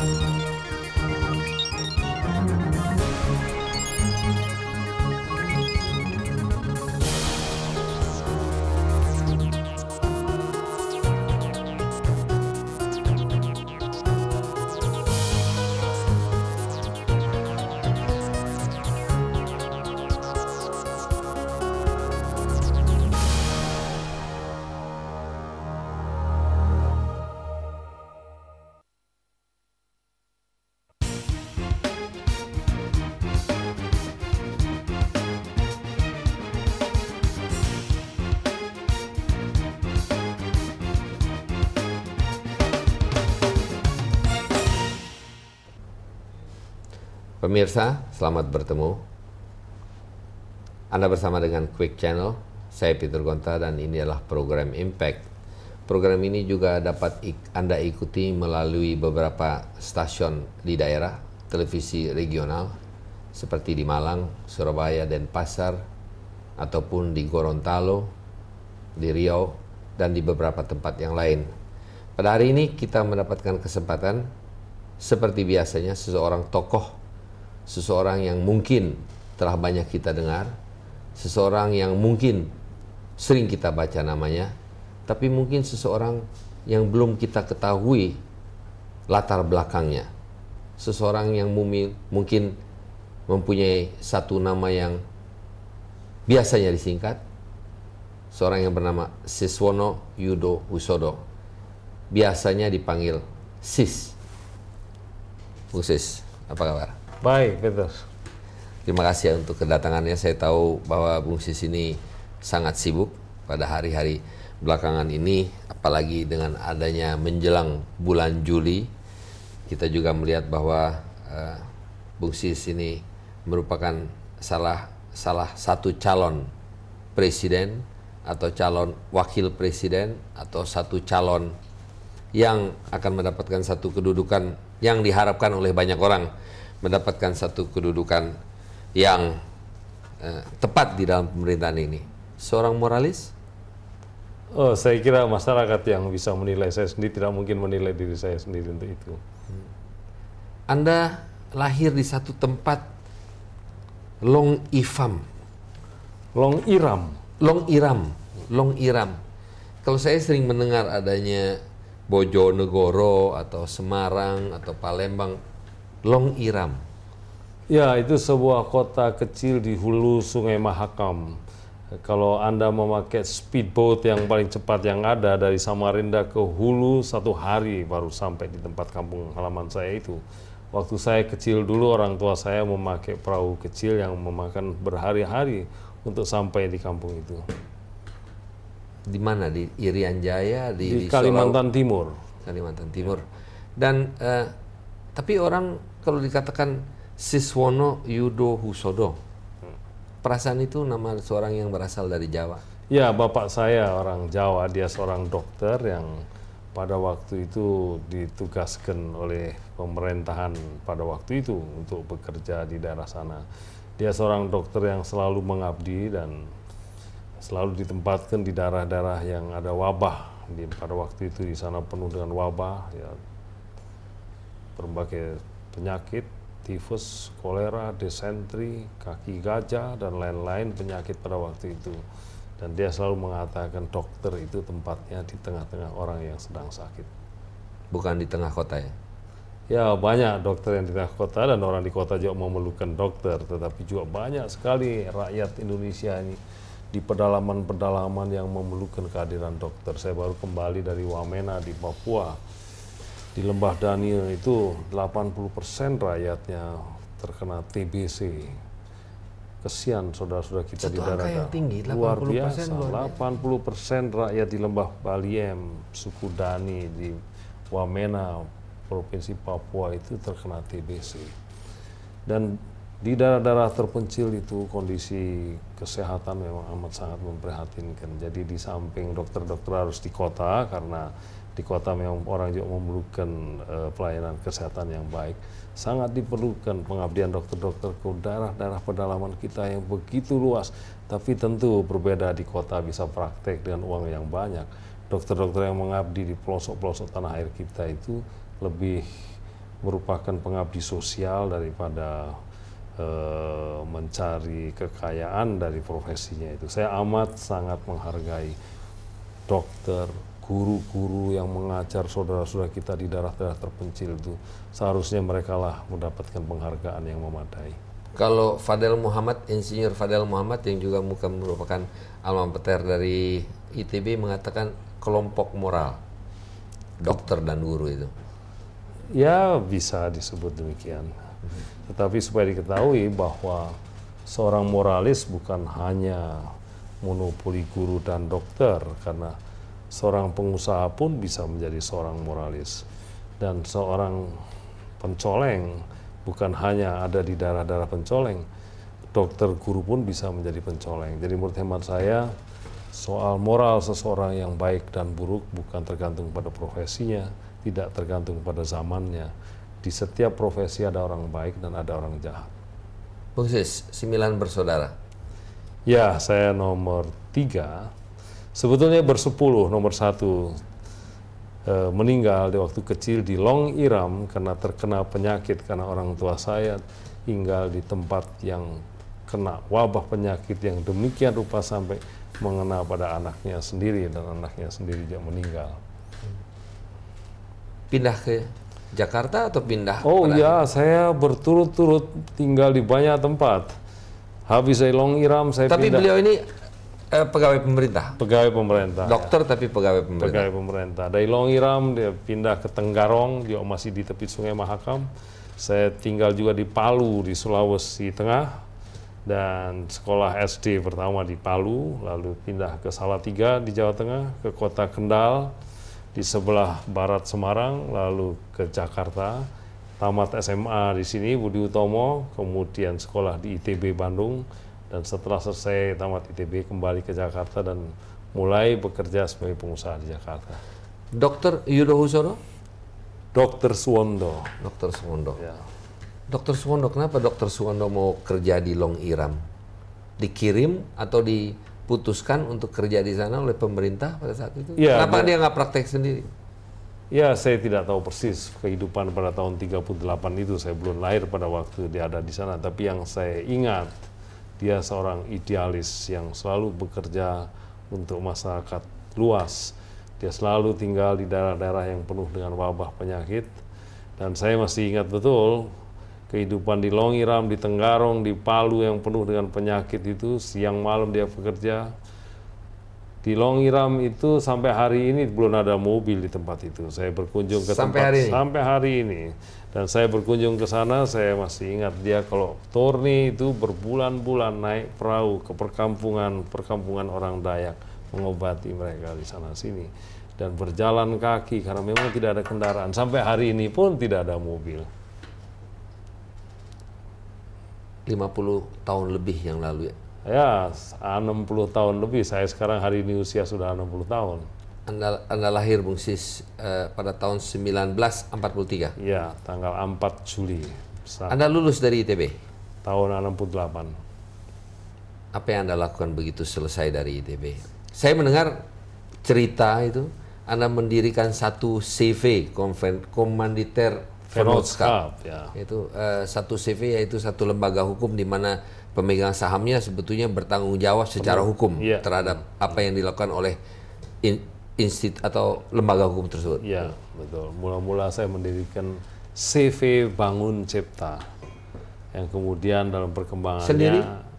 Bye. Pemirsa, selamat bertemu. Anda bersama dengan Quick Channel, saya Peter Gonta dan ini adalah program Impact. Program ini juga dapat Anda ikuti melalui beberapa stasiun di daerah, televisi regional, seperti di Malang, Surabaya, dan Pasar ataupun di Gorontalo, di Riau, dan di beberapa tempat yang lain. Pada hari ini kita mendapatkan kesempatan, seperti biasanya seseorang tokoh seseorang yang mungkin telah banyak kita dengar, seseorang yang mungkin sering kita baca namanya, tapi mungkin seseorang yang belum kita ketahui latar belakangnya. Seseorang yang mungkin mempunyai satu nama yang biasanya disingkat, seorang yang bernama Siswono Yudo Usodo, Biasanya dipanggil Sis. Bu Sis, apa kabar? Baik, Petrus. Terima kasih ya untuk kedatangannya. Saya tahu bahwa Bung Sis ini sangat sibuk pada hari-hari belakangan ini, apalagi dengan adanya menjelang bulan Juli. Kita juga melihat bahwa uh, eh, Bung Sis ini merupakan salah salah satu calon presiden atau calon wakil presiden atau satu calon yang akan mendapatkan satu kedudukan yang diharapkan oleh banyak orang mendapatkan satu kedudukan yang eh, tepat di dalam pemerintahan ini? Seorang moralis? Oh, saya kira masyarakat yang bisa menilai saya sendiri tidak mungkin menilai diri saya sendiri untuk itu. Hmm. Anda lahir di satu tempat Long Ifam. Long Iram. Long Iram. Long Iram. Kalau saya sering mendengar adanya Bojonegoro atau Semarang atau Palembang, Long Iram. Ya, itu sebuah kota kecil di hulu Sungai Mahakam. Kalau Anda memakai speedboat yang paling cepat yang ada dari Samarinda ke hulu, satu hari baru sampai di tempat kampung halaman saya itu. Waktu saya kecil dulu orang tua saya memakai perahu kecil yang memakan berhari-hari untuk sampai di kampung itu. Di mana? Di Irian Jaya, di, di, di Kalimantan Timur. Kalimantan Timur. Dan uh, tapi orang kalau dikatakan Siswono Yudo Husodo, hmm. perasaan itu nama seorang yang berasal dari Jawa. Ya, bapak saya orang Jawa, dia seorang dokter yang pada waktu itu ditugaskan oleh pemerintahan pada waktu itu untuk bekerja di daerah sana. Dia seorang dokter yang selalu mengabdi dan selalu ditempatkan di daerah-daerah yang ada wabah. Di, pada waktu itu di sana penuh dengan wabah, ya berbagai penyakit tifus, kolera, desentri, kaki gajah dan lain-lain penyakit pada waktu itu. Dan dia selalu mengatakan dokter itu tempatnya di tengah-tengah orang yang sedang sakit. Bukan di tengah kota ya? Ya banyak dokter yang di tengah kota dan orang di kota juga memerlukan dokter. Tetapi juga banyak sekali rakyat Indonesia ini di pedalaman-pedalaman yang memerlukan kehadiran dokter. Saya baru kembali dari Wamena di Papua di Lembah Daniel itu 80% rakyatnya terkena TBC. Kesian saudara-saudara kita Satu di daerah luar biasa. Luar biasa. 80% rakyat di Lembah Baliem, suku Dani di Wamena, Provinsi Papua itu terkena TBC. Dan di daerah-daerah terpencil itu kondisi kesehatan memang amat sangat memprihatinkan. Jadi di samping dokter-dokter harus di kota karena di kota memang orang juga memerlukan uh, pelayanan kesehatan yang baik. Sangat diperlukan pengabdian dokter-dokter ke daerah-daerah pedalaman kita yang begitu luas. Tapi tentu berbeda di kota bisa praktek dengan uang yang banyak. Dokter-dokter yang mengabdi di pelosok-pelosok tanah air kita itu lebih merupakan pengabdi sosial daripada eh, mencari kekayaan dari profesinya itu. Saya amat sangat menghargai dokter, guru-guru yang mengajar saudara-saudara kita di daerah-daerah terpencil itu seharusnya mereka lah mendapatkan penghargaan yang memadai. Kalau Fadel Muhammad, Insinyur Fadel Muhammad yang juga bukan merupakan alam mater dari ITB mengatakan kelompok moral dokter dan guru itu. Ya bisa disebut demikian. Tetapi supaya diketahui bahwa seorang moralis bukan hanya monopoli guru dan dokter karena Seorang pengusaha pun bisa menjadi seorang moralis. Dan seorang pencoleng bukan hanya ada di daerah-daerah pencoleng, dokter guru pun bisa menjadi pencoleng. Jadi menurut hemat saya, soal moral seseorang yang baik dan buruk bukan tergantung pada profesinya, tidak tergantung pada zamannya. Di setiap profesi ada orang baik dan ada orang jahat. Bung Sis, sembilan bersaudara. Ya, saya nomor tiga. Sebetulnya bersepuluh nomor satu e, meninggal di waktu kecil di Long Iram karena terkena penyakit karena orang tua saya tinggal di tempat yang kena wabah penyakit yang demikian rupa sampai mengena pada anaknya sendiri dan anaknya sendiri juga meninggal. Pindah ke Jakarta atau pindah? Oh iya, saya berturut-turut tinggal di banyak tempat. Habis saya Long Iram saya Tapi pindah. beliau ini Eh, pegawai pemerintah. Pegawai pemerintah. Ya. Dokter ya. tapi pegawai pemerintah. Pegawai pemerintah. Dari Longiram dia pindah ke Tenggarong, dia masih di tepi Sungai Mahakam. Saya tinggal juga di Palu di Sulawesi Tengah dan sekolah SD pertama di Palu, lalu pindah ke Salatiga di Jawa Tengah, ke kota Kendal di sebelah barat Semarang, lalu ke Jakarta. Tamat SMA di sini Budi Utomo, kemudian sekolah di ITB Bandung dan setelah selesai tamat ITB kembali ke Jakarta dan mulai bekerja sebagai pengusaha di Jakarta. Dokter Yudo Husono? Dokter Suwondo. Dokter Suwondo. Ya. Dokter Suwondo, kenapa Dokter Suwondo mau kerja di Long Iram? Dikirim atau diputuskan untuk kerja di sana oleh pemerintah pada saat itu? Ya, kenapa dia nggak praktek sendiri? Ya, saya tidak tahu persis kehidupan pada tahun 38 itu. Saya belum lahir pada waktu dia ada di sana. Tapi yang saya ingat, dia seorang idealis yang selalu bekerja untuk masyarakat luas. Dia selalu tinggal di daerah-daerah yang penuh dengan wabah penyakit. Dan saya masih ingat betul kehidupan di Longiram, di Tenggarong, di Palu yang penuh dengan penyakit itu. Siang malam dia bekerja, di Longiram itu sampai hari ini belum ada mobil di tempat itu. Saya berkunjung ke sampai tempat hari sampai hari ini dan saya berkunjung ke sana saya masih ingat dia kalau Torni itu berbulan-bulan naik perahu ke perkampungan perkampungan orang Dayak mengobati mereka di sana sini dan berjalan kaki karena memang tidak ada kendaraan sampai hari ini pun tidak ada mobil. 50 tahun lebih yang lalu ya Ya, 60 tahun lebih. Saya sekarang hari ini usia sudah 60 tahun. Anda, anda lahir Bung Sis eh, pada tahun 1943? Ya, tanggal 4 Juli. Saat anda lulus dari ITB? Tahun 68. Apa yang Anda lakukan begitu selesai dari ITB? Saya mendengar cerita itu, Anda mendirikan satu CV, Komanditer Reynolds ya. ya. Itu uh, satu CV yaitu satu lembaga hukum di mana pemegang sahamnya sebetulnya bertanggung jawab secara hukum ya. terhadap apa yang dilakukan oleh in, instit atau lembaga hukum tersebut. Iya, betul. Mula-mula saya mendirikan CV Bangun Cipta yang kemudian dalam perkembangannya sendiri